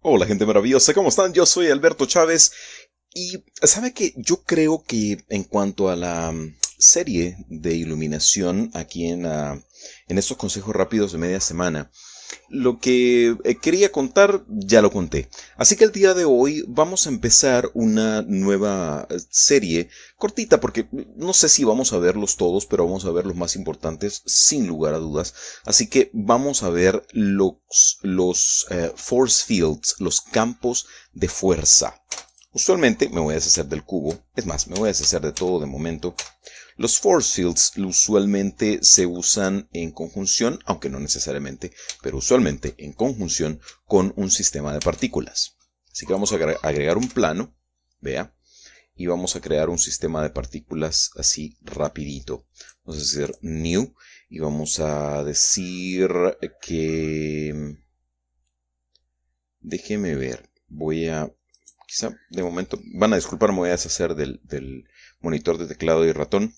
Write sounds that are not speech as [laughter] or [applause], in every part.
Hola gente maravillosa, ¿cómo están? Yo soy Alberto Chávez y sabe que yo creo que en cuanto a la mm, serie de iluminación aquí en, en estos consejos rápidos de media semana, lo que eh, quería contar ya lo conté. Así que el día de hoy vamos a empezar una nueva eh, serie cortita porque mm, no sé si vamos a verlos todos, pero vamos a ver los más importantes sin lugar a dudas. Así que vamos a ver los, los eh, force fields, los campos de fuerza. Usualmente me voy a deshacer del cubo, es más, me voy a deshacer de todo de momento. Los force fields usualmente se usan en conjunción, aunque no necesariamente, pero usualmente en conjunción con un sistema de partículas. Así que vamos a agregar un plano, vea, y vamos a crear un sistema de partículas así rapidito. Vamos a decir new y vamos a decir que... Déjeme ver, voy a... Quizá de momento, van a disculparme, voy a deshacer del, del monitor de teclado y ratón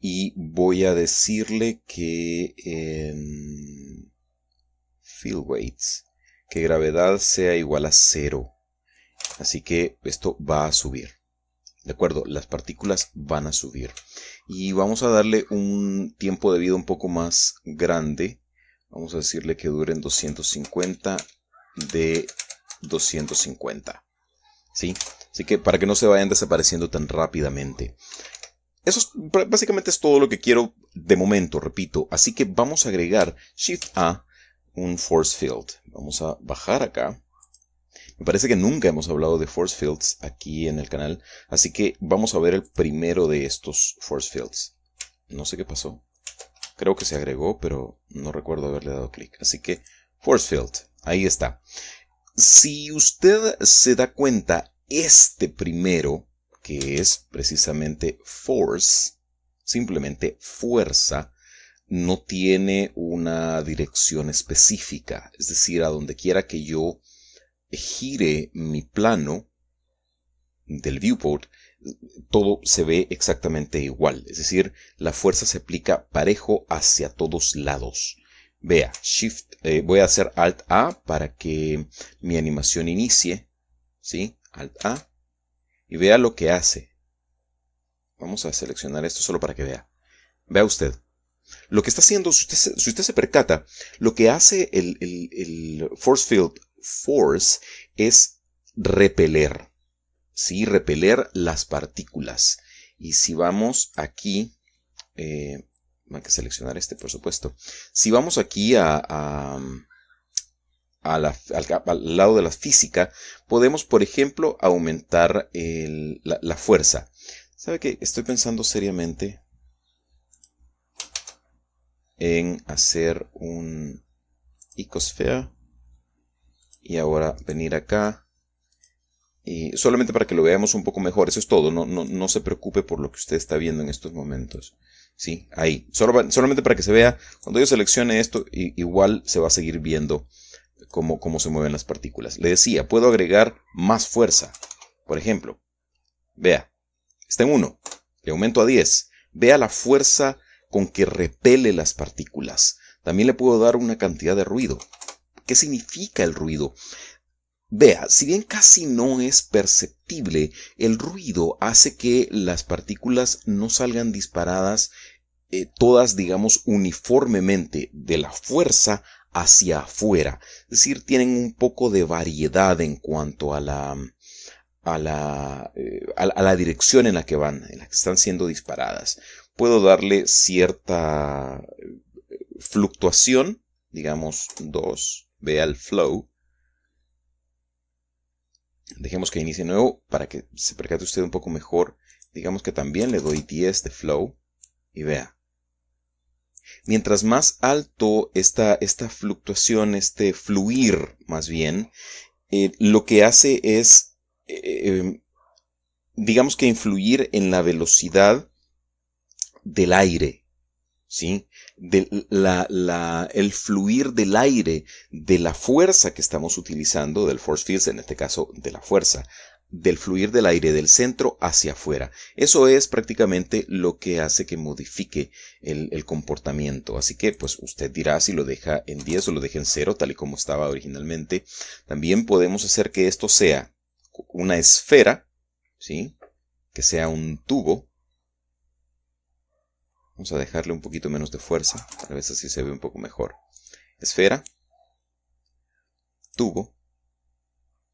y voy a decirle que en em, field weights, que gravedad sea igual a cero. Así que esto va a subir. De acuerdo, las partículas van a subir. Y vamos a darle un tiempo de vida un poco más grande. Vamos a decirle que duren 250 de 250. ¿Sí? Así que para que no se vayan desapareciendo tan rápidamente. Eso básicamente es todo lo que quiero de momento, repito. Así que vamos a agregar Shift A, un force field. Vamos a bajar acá. Me parece que nunca hemos hablado de force fields aquí en el canal. Así que vamos a ver el primero de estos force fields. No sé qué pasó. Creo que se agregó, pero no recuerdo haberle dado clic. Así que force field. Ahí está. Si usted se da cuenta, este primero que es precisamente force, simplemente fuerza, no tiene una dirección específica. Es decir, a donde quiera que yo gire mi plano del viewport, todo se ve exactamente igual. Es decir, la fuerza se aplica parejo hacia todos lados. Vea, Shift, eh, voy a hacer Alt A para que mi animación inicie. ¿Sí? Alt A y vea lo que hace. Vamos a seleccionar esto solo para que vea. Vea usted. Lo que está haciendo, si usted, se, si usted se percata, lo que hace el, force field force es repeler. Sí, repeler las partículas. Y si vamos aquí, eh, hay que seleccionar este, por supuesto. Si vamos aquí a al, lado de la física, podemos, por ejemplo, aumentar la, fuerza. ¿Sabe que Estoy pensando seriamente en hacer un icosfera y ahora venir acá. Y solamente para que lo veamos un poco mejor, eso es todo, no, no, no se preocupe por lo que usted está viendo en estos momentos. Sí, ahí, Solo, solamente para que se vea, cuando yo seleccione esto, igual se va a seguir viendo cómo, cómo se mueven las partículas. Le decía, puedo agregar más fuerza. Por ejemplo, vea, está en 1, le aumento a 10. Vea la fuerza con que repele las partículas. También le puedo dar una cantidad de ruido. ¿Qué significa el ruido? Vea, si bien casi no es perceptible, el ruido hace que las partículas no salgan disparadas eh, todas, digamos, uniformemente de la fuerza hacia afuera. Es decir, tienen un poco de variedad en cuanto a la, a la, eh, a, la dirección en la que van, en la que están siendo disparadas. Puedo darle cierta eh, fluctuación, digamos 2, vea el flow. Dejemos que inicie nuevo para que se percate usted un poco mejor. Digamos que también le doy 10 de flow y vea, Mientras más alto esta esta fluctuación, este fluir más bien, eh, lo que hace es, eh, em, digamos que influir en la velocidad del aire, ¿sí? la, la, el fluir del aire, de la fuerza que estamos utilizando, del force field, en este caso de la fuerza del fluir del aire del centro hacia afuera. Eso es prácticamente lo que hace que modifique el, comportamiento. Así que pues usted dirá si lo deja en 10 o lo deja en 0 tal y como estaba originalmente. También podemos hacer que esto sea una esfera, ¿sí? Que sea un tubo. Vamos a dejarle un poquito menos de fuerza, tal vez así se ve un poco mejor. Esfera, tubo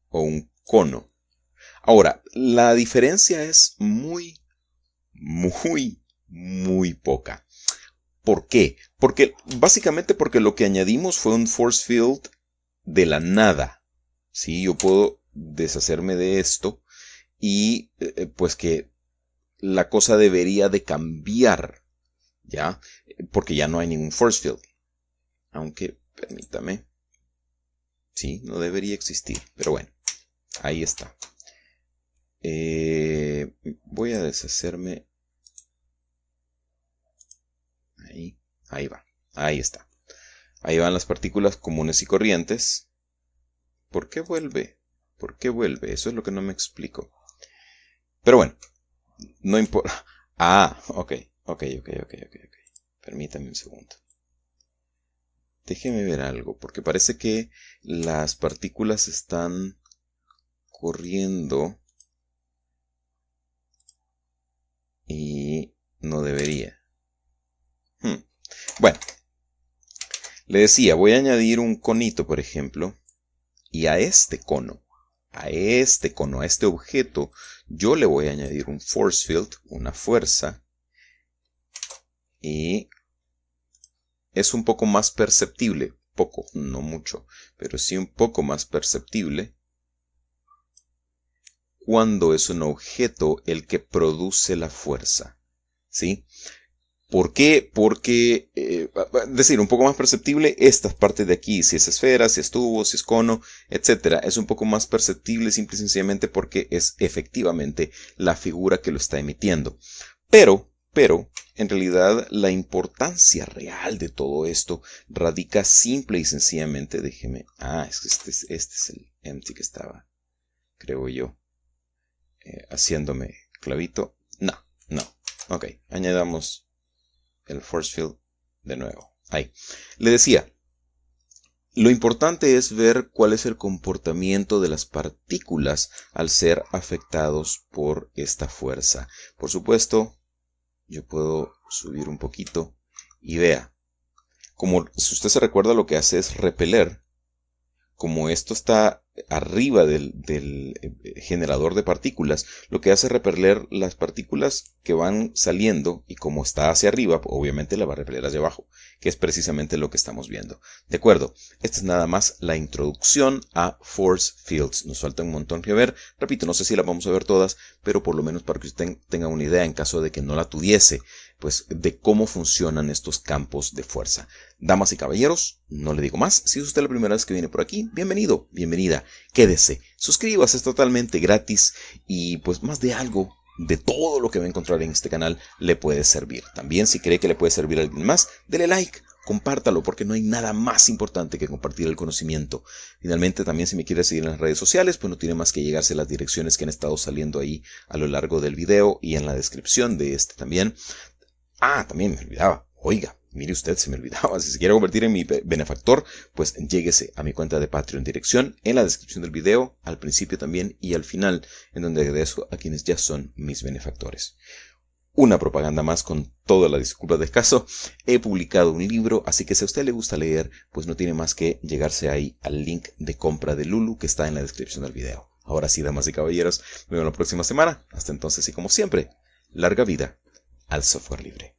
o un cono. Ahora, la diferencia es muy, muy, muy poca. ¿Por qué? Porque básicamente porque lo que añadimos fue un force field de la nada. Sí, yo puedo deshacerme de esto y eh, eh, pues que la cosa debería de cambiar, ¿ya? Porque ya no hay ningún force field. Aunque, permítame, sí, no debería existir, pero bueno, ahí está. Eh, voy a deshacerme. Ahí, ahí va. Ahí está. Ahí van las partículas comunes y corrientes. ¿Por qué vuelve? ¿Por qué vuelve? Eso es lo que no me explico. Pero bueno, no importa. [laughs] Ah, ok, ok, ok, ok, ok, ok. Permítame un segundo. Déjeme ver algo, porque parece que las partículas están corriendo No debería. Hmm. Bueno, le decía, voy a añadir un conito, por ejemplo, y a este cono, a este cono, a este objeto, yo le voy a añadir un force field, una fuerza, y es un poco más perceptible, poco, no mucho, pero sí un poco más perceptible cuando es un objeto el que produce la fuerza. ¿sí? ¿Por qué? Porque, eh, decir, un poco más perceptible esta parte de aquí, si es esfera, si es tubo, si es cono, etc. Es un poco más perceptible simple y sencillamente porque es efectivamente la figura que lo está emitiendo. Pero, pero, en realidad la importancia real de todo esto radica simple y sencillamente, déjeme, ah, es que este, es este el empty que estaba, creo yo, eh, haciéndome clavito. No, no, Ok, añadamos el force field de nuevo. Ahí. Le decía, lo importante es ver cuál es el comportamiento de las partículas al ser afectados por esta fuerza. Por supuesto, yo puedo subir un poquito y vea. Como si usted se recuerda lo que hace es repeler. Como esto está arriba del, eh, generador de partículas, lo que hace es repeler las partículas que van saliendo y como está hacia arriba, obviamente la va a repeler hacia abajo, que es precisamente lo que estamos viendo. De acuerdo, esta es nada más la introducción a Force Fields. Nos falta un montón que ver. Repito, no sé si las vamos a ver todas, pero por lo menos para que usted tenga una idea en caso de que no la tuviese, pues de cómo funcionan estos campos de fuerza. Damas y caballeros, no le digo más. Si es usted la primera vez que viene por aquí, bienvenido, bienvenida. Quédese, suscríbase, es totalmente gratis y pues más de algo de todo lo que va a encontrar en este canal le puede servir. También si cree que le puede servir a alguien más, dele like, compártalo porque no hay nada más importante que compartir el conocimiento. Finalmente también si me quiere seguir en las redes sociales, pues no tiene más que llegarse a las direcciones que han estado saliendo ahí a lo largo del video y en la descripción de este también. Ah, también me olvidaba. Oiga, mire usted, se me olvidaba, [laughs] si se quiere convertir en mi benefactor, pues lléguese a mi cuenta de Patreon. Dirección en la descripción del video, al principio también y al final, en donde agradezco a quienes ya son mis benefactores. Una propaganda más con toda la disculpa de caso. He publicado un libro, así que si a usted le gusta leer, pues no tiene más que llegarse ahí al link de compra de Lulu que está en la descripción del video. Ahora sí, damas y caballeros, nos vemos la próxima semana. Hasta entonces y como siempre, larga vida al software libre.